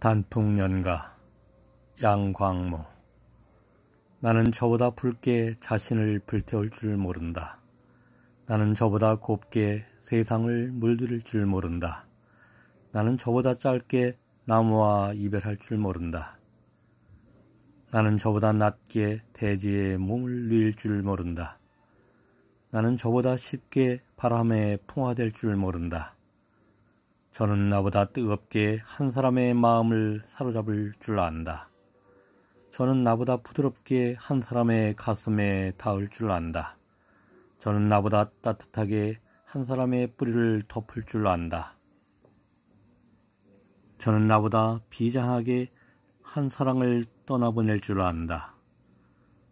단풍연가 양광모 나는 저보다 붉게 자신을 불태울 줄 모른다. 나는 저보다 곱게 세상을 물들일 줄 모른다. 나는 저보다 짧게 나무와 이별할 줄 모른다. 나는 저보다 낮게 대지에 몸을 누일 줄 모른다. 나는 저보다 쉽게 바람에 풍화될 줄 모른다. 저는 나보다 뜨겁게 한 사람의 마음을 사로잡을 줄 안다. 저는 나보다 부드럽게 한 사람의 가슴에 닿을 줄 안다. 저는 나보다 따뜻하게 한 사람의 뿌리를 덮을 줄 안다. 저는 나보다 비장하게 한 사랑을 떠나보낼 줄 안다.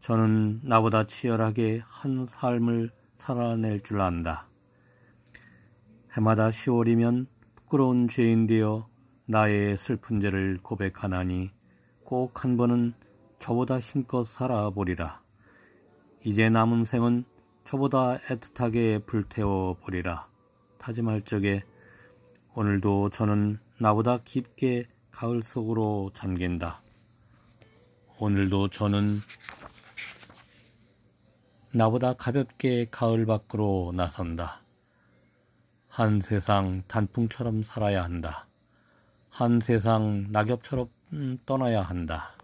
저는 나보다 치열하게 한 삶을 살아낼 줄 안다. 해마다 10월이면 부끄러운 죄인 되어 나의 슬픈 죄를 고백하나니 꼭 한 번은 저보다 힘껏 살아보리라. 이제 남은 생은 저보다 애틋하게 불태워 보리라. 다짐할 적에 오늘도 저는 나보다 깊게 가을 속으로 잠긴다. 오늘도 저는 나보다 가볍게 가을 밖으로 나선다. 한 세상 단풍처럼 살아야 한다. 한 세상 낙엽처럼 떠나야 한다.